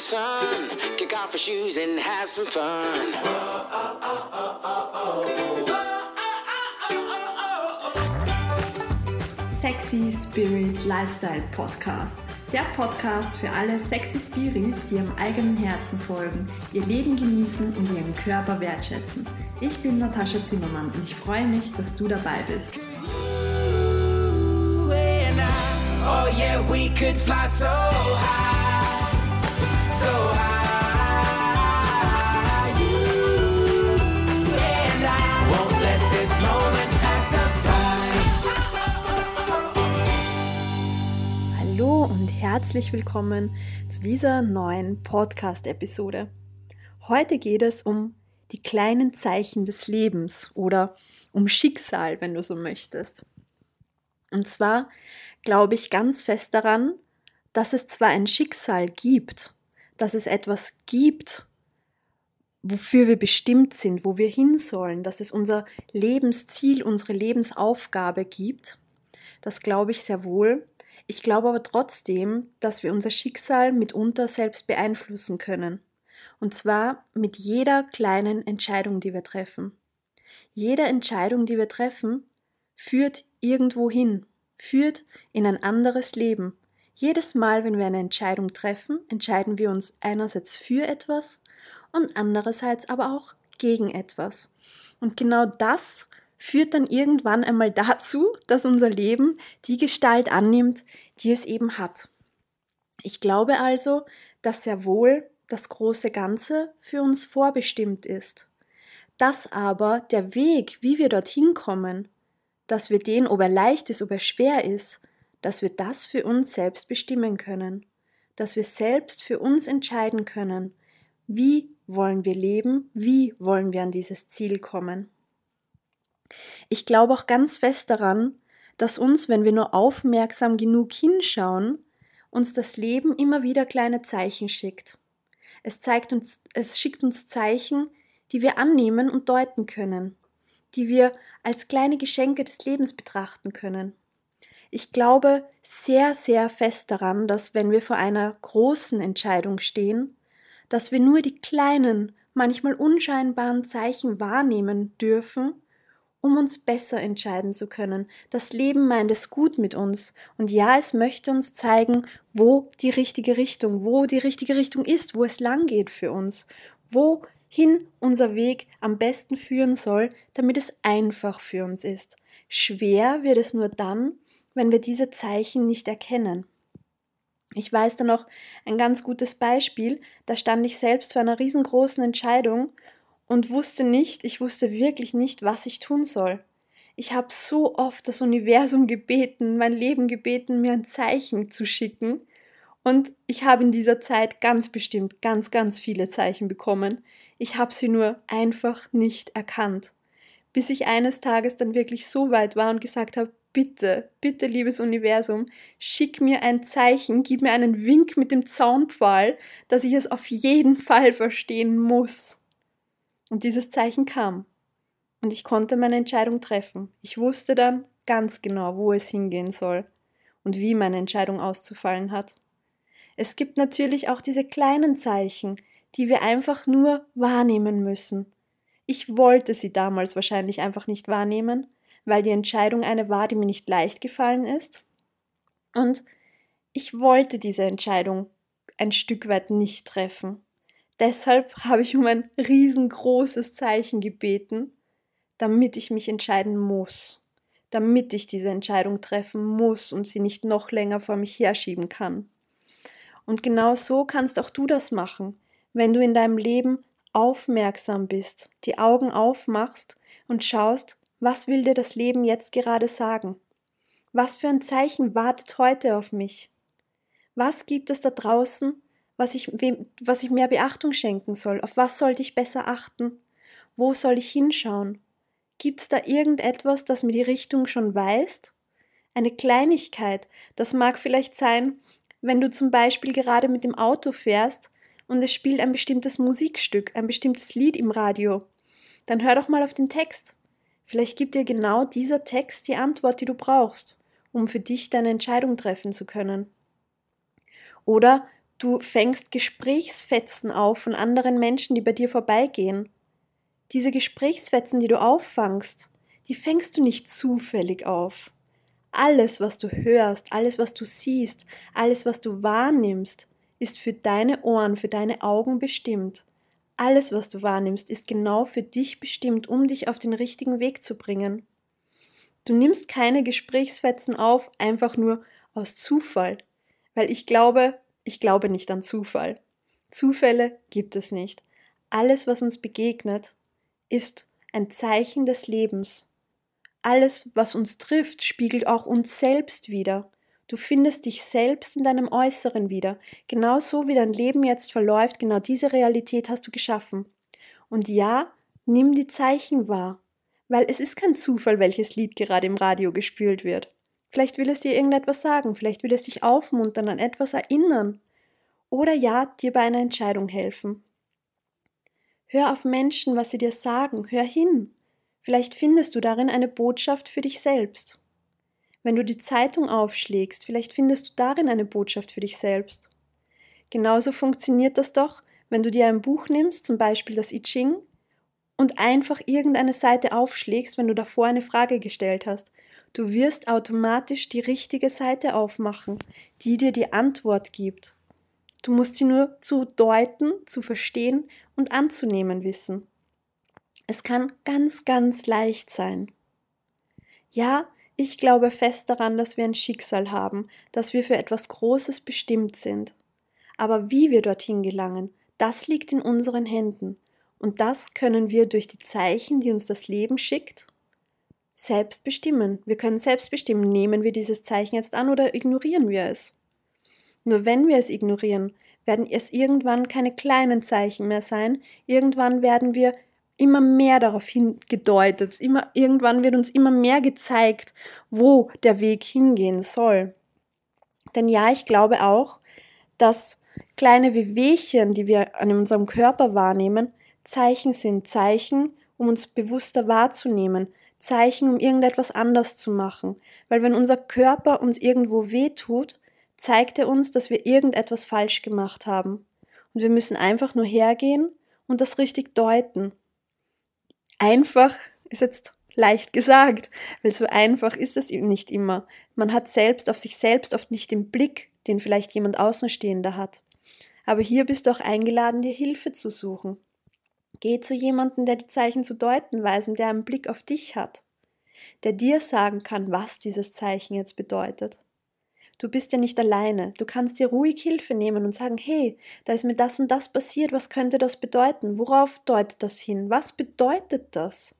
the sun, kick off our shoes and have some fun. Sexy Spirit Lifestyle Podcast. Der Podcast für alle sexy Spirits, die ihrem eigenen Herzen folgen, ihr Leben genießen und ihren Körper wertschätzen. Ich bin Natascha Zimmermann und ich freue mich, dass du dabei bist. Oh yeah, we could fly so high. herzlich willkommen zu dieser neuen Podcast-Episode. Heute geht es um die kleinen Zeichen des Lebens oder um Schicksal, wenn du so möchtest. Und zwar glaube ich ganz fest daran, dass es zwar ein Schicksal gibt, dass es etwas gibt, wofür wir bestimmt sind, wo wir hin sollen, dass es unser Lebensziel, unsere Lebensaufgabe gibt. Das glaube ich sehr wohl. Ich glaube aber trotzdem, dass wir unser Schicksal mitunter selbst beeinflussen können. Und zwar mit jeder kleinen Entscheidung, die wir treffen. Jede Entscheidung, die wir treffen, führt irgendwo hin, führt in ein anderes Leben. Jedes Mal, wenn wir eine Entscheidung treffen, entscheiden wir uns einerseits für etwas und andererseits aber auch gegen etwas. Und genau das führt dann irgendwann einmal dazu, dass unser Leben die Gestalt annimmt, die es eben hat. Ich glaube also, dass sehr wohl das große Ganze für uns vorbestimmt ist. Dass aber der Weg, wie wir dorthin kommen, dass wir den, ob er leicht ist, ob er schwer ist, dass wir das für uns selbst bestimmen können, dass wir selbst für uns entscheiden können, wie wollen wir leben, wie wollen wir an dieses Ziel kommen. Ich glaube auch ganz fest daran, dass uns, wenn wir nur aufmerksam genug hinschauen, uns das Leben immer wieder kleine Zeichen schickt. Es, zeigt uns, es schickt uns Zeichen, die wir annehmen und deuten können, die wir als kleine Geschenke des Lebens betrachten können. Ich glaube sehr, sehr fest daran, dass wenn wir vor einer großen Entscheidung stehen, dass wir nur die kleinen, manchmal unscheinbaren Zeichen wahrnehmen dürfen um uns besser entscheiden zu können. Das Leben meint es gut mit uns. Und ja, es möchte uns zeigen, wo die richtige Richtung, wo die richtige Richtung ist, wo es lang geht für uns, wohin unser Weg am besten führen soll, damit es einfach für uns ist. Schwer wird es nur dann, wenn wir diese Zeichen nicht erkennen. Ich weiß da noch ein ganz gutes Beispiel, da stand ich selbst vor einer riesengroßen Entscheidung und wusste nicht, ich wusste wirklich nicht, was ich tun soll. Ich habe so oft das Universum gebeten, mein Leben gebeten, mir ein Zeichen zu schicken. Und ich habe in dieser Zeit ganz bestimmt ganz, ganz viele Zeichen bekommen. Ich habe sie nur einfach nicht erkannt. Bis ich eines Tages dann wirklich so weit war und gesagt habe, bitte, bitte, liebes Universum, schick mir ein Zeichen, gib mir einen Wink mit dem Zaunpfahl, dass ich es auf jeden Fall verstehen muss. Und dieses Zeichen kam. Und ich konnte meine Entscheidung treffen. Ich wusste dann ganz genau, wo es hingehen soll und wie meine Entscheidung auszufallen hat. Es gibt natürlich auch diese kleinen Zeichen, die wir einfach nur wahrnehmen müssen. Ich wollte sie damals wahrscheinlich einfach nicht wahrnehmen, weil die Entscheidung eine war, die mir nicht leicht gefallen ist. Und ich wollte diese Entscheidung ein Stück weit nicht treffen. Deshalb habe ich um ein riesengroßes Zeichen gebeten, damit ich mich entscheiden muss, damit ich diese Entscheidung treffen muss und sie nicht noch länger vor mich herschieben kann. Und genau so kannst auch du das machen, wenn du in deinem Leben aufmerksam bist, die Augen aufmachst und schaust, was will dir das Leben jetzt gerade sagen? Was für ein Zeichen wartet heute auf mich? Was gibt es da draußen, was ich, wem, was ich mehr Beachtung schenken soll, auf was sollte ich besser achten, wo soll ich hinschauen. Gibt es da irgendetwas, das mir die Richtung schon weist? Eine Kleinigkeit, das mag vielleicht sein, wenn du zum Beispiel gerade mit dem Auto fährst und es spielt ein bestimmtes Musikstück, ein bestimmtes Lied im Radio. Dann hör doch mal auf den Text. Vielleicht gibt dir genau dieser Text die Antwort, die du brauchst, um für dich deine Entscheidung treffen zu können. Oder Du fängst Gesprächsfetzen auf von anderen Menschen, die bei dir vorbeigehen. Diese Gesprächsfetzen, die du auffangst, die fängst du nicht zufällig auf. Alles, was du hörst, alles, was du siehst, alles, was du wahrnimmst, ist für deine Ohren, für deine Augen bestimmt. Alles, was du wahrnimmst, ist genau für dich bestimmt, um dich auf den richtigen Weg zu bringen. Du nimmst keine Gesprächsfetzen auf, einfach nur aus Zufall. Weil ich glaube, ich glaube nicht an Zufall. Zufälle gibt es nicht. Alles, was uns begegnet, ist ein Zeichen des Lebens. Alles, was uns trifft, spiegelt auch uns selbst wieder. Du findest dich selbst in deinem Äußeren wieder. Genau so wie dein Leben jetzt verläuft, genau diese Realität hast du geschaffen. Und ja, nimm die Zeichen wahr, weil es ist kein Zufall, welches Lied gerade im Radio gespielt wird. Vielleicht will es dir irgendetwas sagen, vielleicht will es dich aufmuntern, an etwas erinnern oder ja, dir bei einer Entscheidung helfen. Hör auf Menschen, was sie dir sagen, hör hin. Vielleicht findest du darin eine Botschaft für dich selbst. Wenn du die Zeitung aufschlägst, vielleicht findest du darin eine Botschaft für dich selbst. Genauso funktioniert das doch, wenn du dir ein Buch nimmst, zum Beispiel das I Ching, und einfach irgendeine Seite aufschlägst, wenn du davor eine Frage gestellt hast, Du wirst automatisch die richtige Seite aufmachen, die dir die Antwort gibt. Du musst sie nur zu deuten, zu verstehen und anzunehmen wissen. Es kann ganz, ganz leicht sein. Ja, ich glaube fest daran, dass wir ein Schicksal haben, dass wir für etwas Großes bestimmt sind. Aber wie wir dorthin gelangen, das liegt in unseren Händen. Und das können wir durch die Zeichen, die uns das Leben schickt selbst bestimmen. Wir können selbst bestimmen, nehmen wir dieses Zeichen jetzt an oder ignorieren wir es. Nur wenn wir es ignorieren, werden es irgendwann keine kleinen Zeichen mehr sein. Irgendwann werden wir immer mehr darauf hingedeutet. Immer, irgendwann wird uns immer mehr gezeigt, wo der Weg hingehen soll. Denn ja, ich glaube auch, dass kleine Wehwehchen, die wir an unserem Körper wahrnehmen, Zeichen sind. Zeichen, um uns bewusster wahrzunehmen. Zeichen, um irgendetwas anders zu machen. Weil wenn unser Körper uns irgendwo weh tut, zeigt er uns, dass wir irgendetwas falsch gemacht haben. Und wir müssen einfach nur hergehen und das richtig deuten. Einfach ist jetzt leicht gesagt, weil so einfach ist es nicht immer. Man hat selbst auf sich selbst oft nicht den Blick, den vielleicht jemand Außenstehender hat. Aber hier bist du auch eingeladen, dir Hilfe zu suchen. Geh zu jemandem, der die Zeichen zu deuten weiß und der einen Blick auf dich hat, der dir sagen kann, was dieses Zeichen jetzt bedeutet. Du bist ja nicht alleine. Du kannst dir ruhig Hilfe nehmen und sagen, hey, da ist mir das und das passiert, was könnte das bedeuten? Worauf deutet das hin? Was bedeutet das?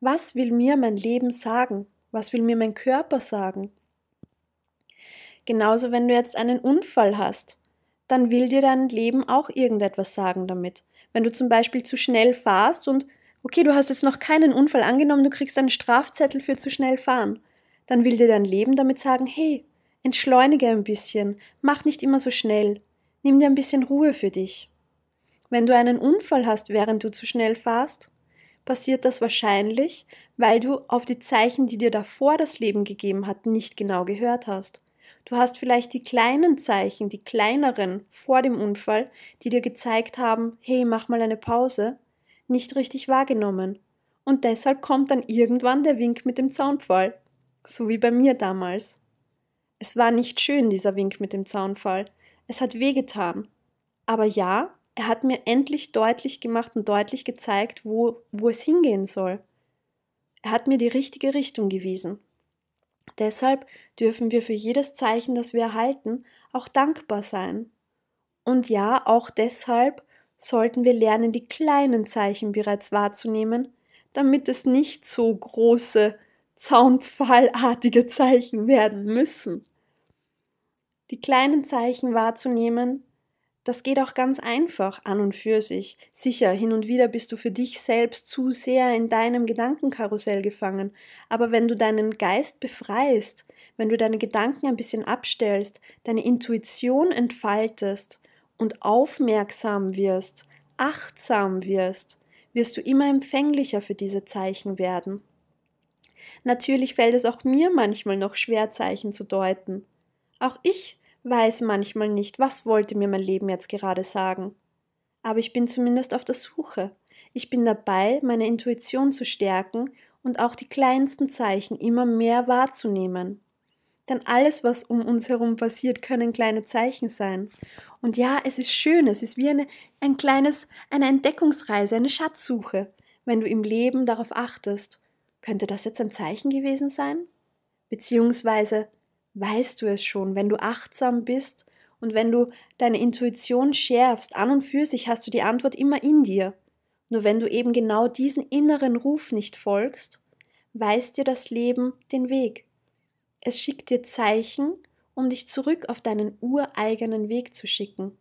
Was will mir mein Leben sagen? Was will mir mein Körper sagen? Genauso, wenn du jetzt einen Unfall hast, dann will dir dein Leben auch irgendetwas sagen damit. Wenn du zum Beispiel zu schnell fahrst und, okay, du hast jetzt noch keinen Unfall angenommen, du kriegst einen Strafzettel für zu schnell fahren, dann will dir dein Leben damit sagen, hey, entschleunige ein bisschen, mach nicht immer so schnell, nimm dir ein bisschen Ruhe für dich. Wenn du einen Unfall hast, während du zu schnell fahrst, passiert das wahrscheinlich, weil du auf die Zeichen, die dir davor das Leben gegeben hat, nicht genau gehört hast. Du hast vielleicht die kleinen Zeichen, die kleineren vor dem Unfall, die dir gezeigt haben, hey, mach mal eine Pause, nicht richtig wahrgenommen. Und deshalb kommt dann irgendwann der Wink mit dem Zaunfall, so wie bei mir damals. Es war nicht schön, dieser Wink mit dem Zaunfall. Es hat wehgetan. Aber ja, er hat mir endlich deutlich gemacht und deutlich gezeigt, wo, wo es hingehen soll. Er hat mir die richtige Richtung gewiesen. Deshalb dürfen wir für jedes Zeichen, das wir erhalten, auch dankbar sein. Und ja, auch deshalb sollten wir lernen, die kleinen Zeichen bereits wahrzunehmen, damit es nicht so große, zaunpfahlartige Zeichen werden müssen. Die kleinen Zeichen wahrzunehmen das geht auch ganz einfach an und für sich. Sicher, hin und wieder bist du für dich selbst zu sehr in deinem Gedankenkarussell gefangen. Aber wenn du deinen Geist befreist, wenn du deine Gedanken ein bisschen abstellst, deine Intuition entfaltest und aufmerksam wirst, achtsam wirst, wirst du immer empfänglicher für diese Zeichen werden. Natürlich fällt es auch mir manchmal noch schwer, Zeichen zu deuten. Auch ich weiß manchmal nicht, was wollte mir mein Leben jetzt gerade sagen. Aber ich bin zumindest auf der Suche. Ich bin dabei, meine Intuition zu stärken und auch die kleinsten Zeichen immer mehr wahrzunehmen. Denn alles, was um uns herum passiert, können kleine Zeichen sein. Und ja, es ist schön, es ist wie eine, ein kleines, eine Entdeckungsreise, eine Schatzsuche, wenn du im Leben darauf achtest. Könnte das jetzt ein Zeichen gewesen sein? Beziehungsweise weißt du es schon, wenn du achtsam bist und wenn du deine Intuition schärfst, an und für sich hast du die Antwort immer in dir. Nur wenn du eben genau diesen inneren Ruf nicht folgst, weist dir das Leben den Weg. Es schickt dir Zeichen, um dich zurück auf deinen ureigenen Weg zu schicken.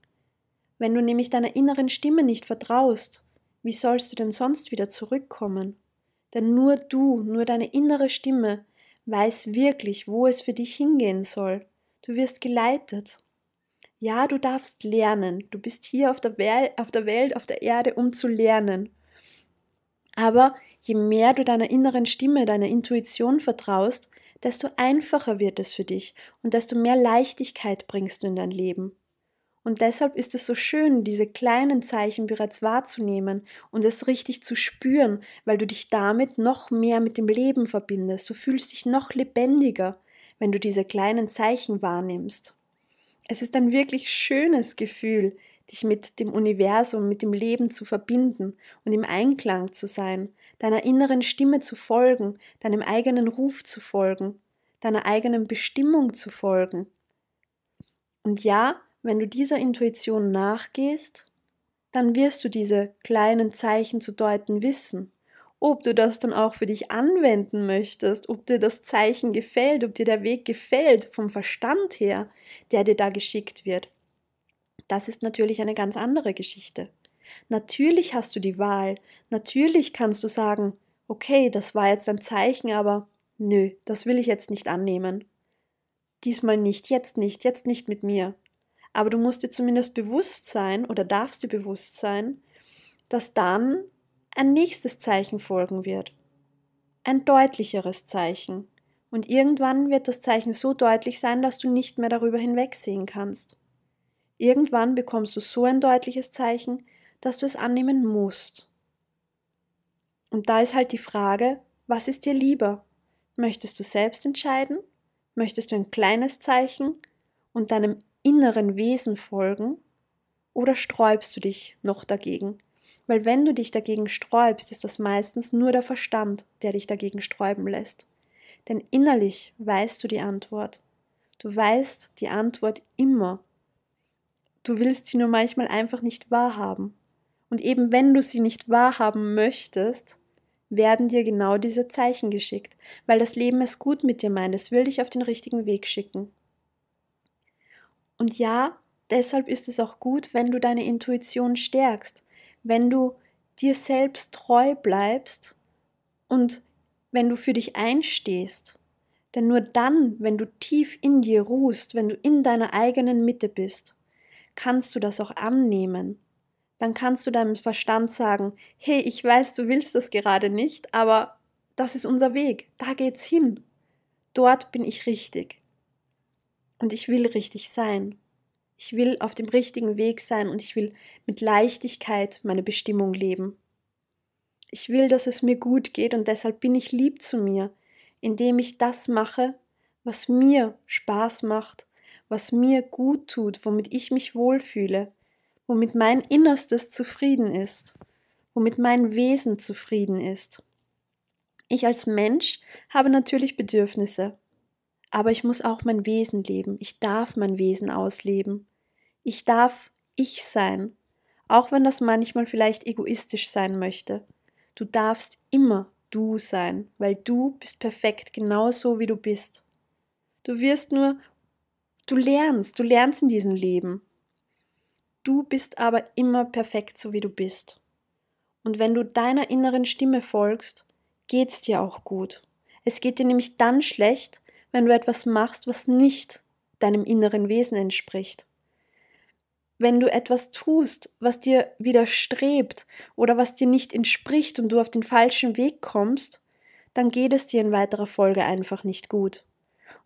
Wenn du nämlich deiner inneren Stimme nicht vertraust, wie sollst du denn sonst wieder zurückkommen? Denn nur du, nur deine innere Stimme Weiß wirklich, wo es für dich hingehen soll. Du wirst geleitet. Ja, du darfst lernen. Du bist hier auf der, Wel auf der Welt, auf der Erde, um zu lernen. Aber je mehr du deiner inneren Stimme, deiner Intuition vertraust, desto einfacher wird es für dich und desto mehr Leichtigkeit bringst du in dein Leben. Und deshalb ist es so schön, diese kleinen Zeichen bereits wahrzunehmen und es richtig zu spüren, weil du dich damit noch mehr mit dem Leben verbindest. Du fühlst dich noch lebendiger, wenn du diese kleinen Zeichen wahrnimmst. Es ist ein wirklich schönes Gefühl, dich mit dem Universum, mit dem Leben zu verbinden und im Einklang zu sein, deiner inneren Stimme zu folgen, deinem eigenen Ruf zu folgen, deiner eigenen Bestimmung zu folgen. Und ja, wenn du dieser Intuition nachgehst, dann wirst du diese kleinen Zeichen zu deuten wissen. Ob du das dann auch für dich anwenden möchtest, ob dir das Zeichen gefällt, ob dir der Weg gefällt vom Verstand her, der dir da geschickt wird. Das ist natürlich eine ganz andere Geschichte. Natürlich hast du die Wahl, natürlich kannst du sagen, okay, das war jetzt ein Zeichen, aber nö, das will ich jetzt nicht annehmen. Diesmal nicht, jetzt nicht, jetzt nicht mit mir. Aber du musst dir zumindest bewusst sein oder darfst dir bewusst sein, dass dann ein nächstes Zeichen folgen wird. Ein deutlicheres Zeichen. Und irgendwann wird das Zeichen so deutlich sein, dass du nicht mehr darüber hinwegsehen kannst. Irgendwann bekommst du so ein deutliches Zeichen, dass du es annehmen musst. Und da ist halt die Frage, was ist dir lieber? Möchtest du selbst entscheiden? Möchtest du ein kleines Zeichen und deinem inneren Wesen folgen oder sträubst du dich noch dagegen? Weil wenn du dich dagegen sträubst, ist das meistens nur der Verstand, der dich dagegen sträuben lässt. Denn innerlich weißt du die Antwort. Du weißt die Antwort immer. Du willst sie nur manchmal einfach nicht wahrhaben. Und eben wenn du sie nicht wahrhaben möchtest, werden dir genau diese Zeichen geschickt, weil das Leben es gut mit dir meint, es will dich auf den richtigen Weg schicken. Und ja, deshalb ist es auch gut, wenn du deine Intuition stärkst, wenn du dir selbst treu bleibst und wenn du für dich einstehst. Denn nur dann, wenn du tief in dir ruhst, wenn du in deiner eigenen Mitte bist, kannst du das auch annehmen. Dann kannst du deinem Verstand sagen, hey, ich weiß, du willst das gerade nicht, aber das ist unser Weg, da geht's hin. Dort bin ich richtig und ich will richtig sein. Ich will auf dem richtigen Weg sein und ich will mit Leichtigkeit meine Bestimmung leben. Ich will, dass es mir gut geht und deshalb bin ich lieb zu mir, indem ich das mache, was mir Spaß macht, was mir gut tut, womit ich mich wohlfühle, womit mein Innerstes zufrieden ist, womit mein Wesen zufrieden ist. Ich als Mensch habe natürlich Bedürfnisse, aber ich muss auch mein Wesen leben. Ich darf mein Wesen ausleben. Ich darf ich sein, auch wenn das manchmal vielleicht egoistisch sein möchte. Du darfst immer du sein, weil du bist perfekt, genauso wie du bist. Du wirst nur, du lernst, du lernst in diesem Leben. Du bist aber immer perfekt, so wie du bist. Und wenn du deiner inneren Stimme folgst, geht's dir auch gut. Es geht dir nämlich dann schlecht, wenn du etwas machst, was nicht deinem inneren Wesen entspricht. Wenn du etwas tust, was dir widerstrebt oder was dir nicht entspricht und du auf den falschen Weg kommst, dann geht es dir in weiterer Folge einfach nicht gut.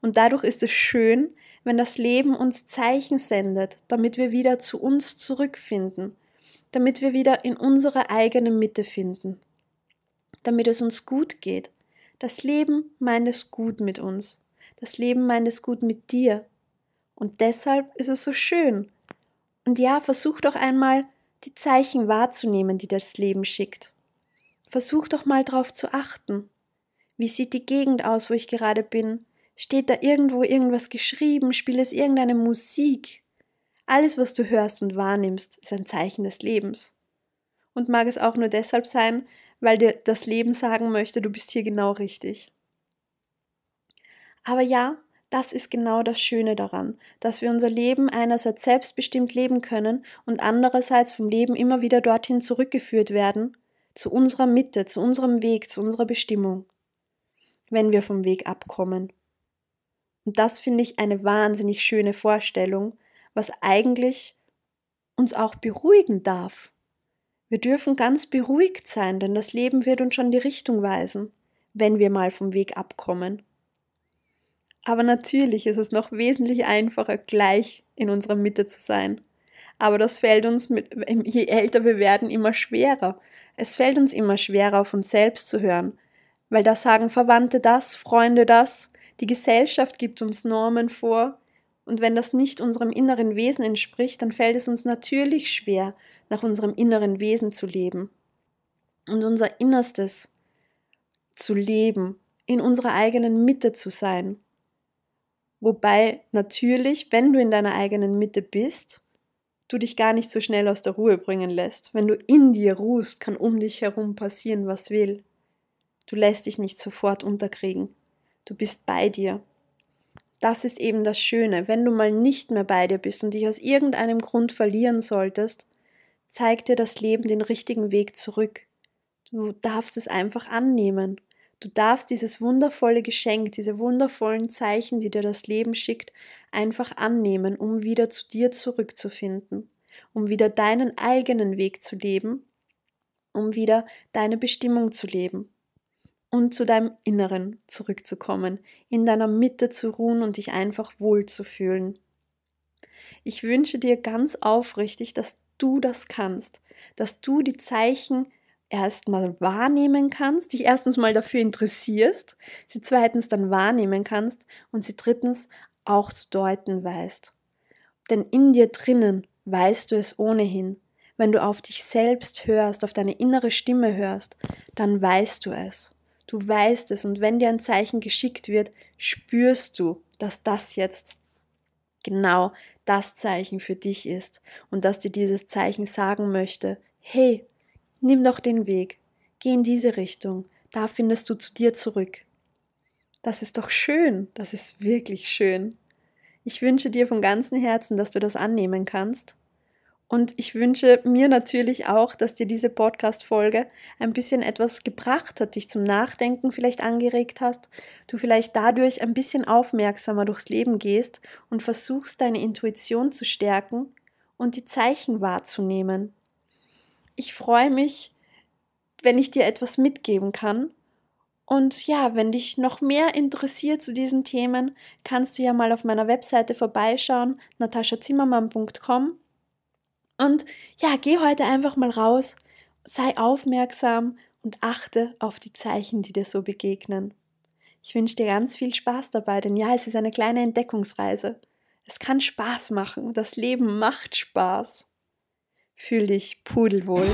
Und dadurch ist es schön, wenn das Leben uns Zeichen sendet, damit wir wieder zu uns zurückfinden, damit wir wieder in unsere eigene Mitte finden, damit es uns gut geht. Das Leben meint es gut mit uns das Leben meint es gut mit dir. Und deshalb ist es so schön. Und ja, versuch doch einmal, die Zeichen wahrzunehmen, die das Leben schickt. Versuch doch mal drauf zu achten. Wie sieht die Gegend aus, wo ich gerade bin? Steht da irgendwo irgendwas geschrieben? Spielt es irgendeine Musik? Alles, was du hörst und wahrnimmst, ist ein Zeichen des Lebens. Und mag es auch nur deshalb sein, weil dir das Leben sagen möchte, du bist hier genau richtig. Aber ja, das ist genau das Schöne daran, dass wir unser Leben einerseits selbstbestimmt leben können und andererseits vom Leben immer wieder dorthin zurückgeführt werden, zu unserer Mitte, zu unserem Weg, zu unserer Bestimmung, wenn wir vom Weg abkommen. Und das finde ich eine wahnsinnig schöne Vorstellung, was eigentlich uns auch beruhigen darf. Wir dürfen ganz beruhigt sein, denn das Leben wird uns schon die Richtung weisen, wenn wir mal vom Weg abkommen. Aber natürlich ist es noch wesentlich einfacher, gleich in unserer Mitte zu sein. Aber das fällt uns, mit, ähm, je älter wir werden, immer schwerer. Es fällt uns immer schwerer, auf uns selbst zu hören. Weil da sagen Verwandte das, Freunde das, die Gesellschaft gibt uns Normen vor. Und wenn das nicht unserem inneren Wesen entspricht, dann fällt es uns natürlich schwer, nach unserem inneren Wesen zu leben. Und unser Innerstes zu leben, in unserer eigenen Mitte zu sein. Wobei natürlich, wenn du in deiner eigenen Mitte bist, du dich gar nicht so schnell aus der Ruhe bringen lässt. Wenn du in dir ruhst, kann um dich herum passieren, was will. Du lässt dich nicht sofort unterkriegen. Du bist bei dir. Das ist eben das Schöne. Wenn du mal nicht mehr bei dir bist und dich aus irgendeinem Grund verlieren solltest, zeigt dir das Leben den richtigen Weg zurück. Du darfst es einfach annehmen. Du darfst dieses wundervolle Geschenk, diese wundervollen Zeichen, die dir das Leben schickt, einfach annehmen, um wieder zu dir zurückzufinden, um wieder deinen eigenen Weg zu leben, um wieder deine Bestimmung zu leben und zu deinem Inneren zurückzukommen, in deiner Mitte zu ruhen und dich einfach wohl zu fühlen. Ich wünsche dir ganz aufrichtig, dass du das kannst, dass du die Zeichen erstmal wahrnehmen kannst, dich erstens mal dafür interessierst, sie zweitens dann wahrnehmen kannst und sie drittens auch zu deuten weißt. Denn in dir drinnen weißt du es ohnehin. Wenn du auf dich selbst hörst, auf deine innere Stimme hörst, dann weißt du es. Du weißt es und wenn dir ein Zeichen geschickt wird, spürst du, dass das jetzt genau das Zeichen für dich ist und dass dir dieses Zeichen sagen möchte, hey, Nimm doch den Weg, geh in diese Richtung, da findest du zu dir zurück. Das ist doch schön, das ist wirklich schön. Ich wünsche dir von ganzem Herzen, dass du das annehmen kannst. Und ich wünsche mir natürlich auch, dass dir diese Podcast-Folge ein bisschen etwas gebracht hat, dich zum Nachdenken vielleicht angeregt hast, du vielleicht dadurch ein bisschen aufmerksamer durchs Leben gehst und versuchst, deine Intuition zu stärken und die Zeichen wahrzunehmen ich freue mich, wenn ich dir etwas mitgeben kann. Und ja, wenn dich noch mehr interessiert zu diesen Themen, kannst du ja mal auf meiner Webseite vorbeischauen, nataschazimmermann.com. Und ja, geh heute einfach mal raus, sei aufmerksam und achte auf die Zeichen, die dir so begegnen. Ich wünsche dir ganz viel Spaß dabei, denn ja, es ist eine kleine Entdeckungsreise. Es kann Spaß machen, das Leben macht Spaß. Fühl dich pudelwohl.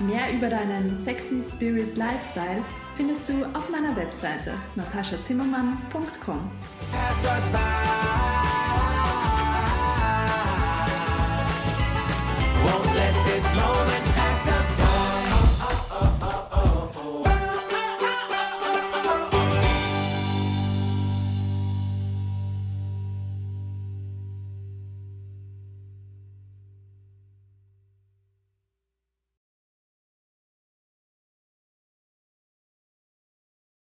Mehr über deinen sexy Spirit Lifestyle findest du auf meiner Webseite nataschaZimmermann.com. Pass us by.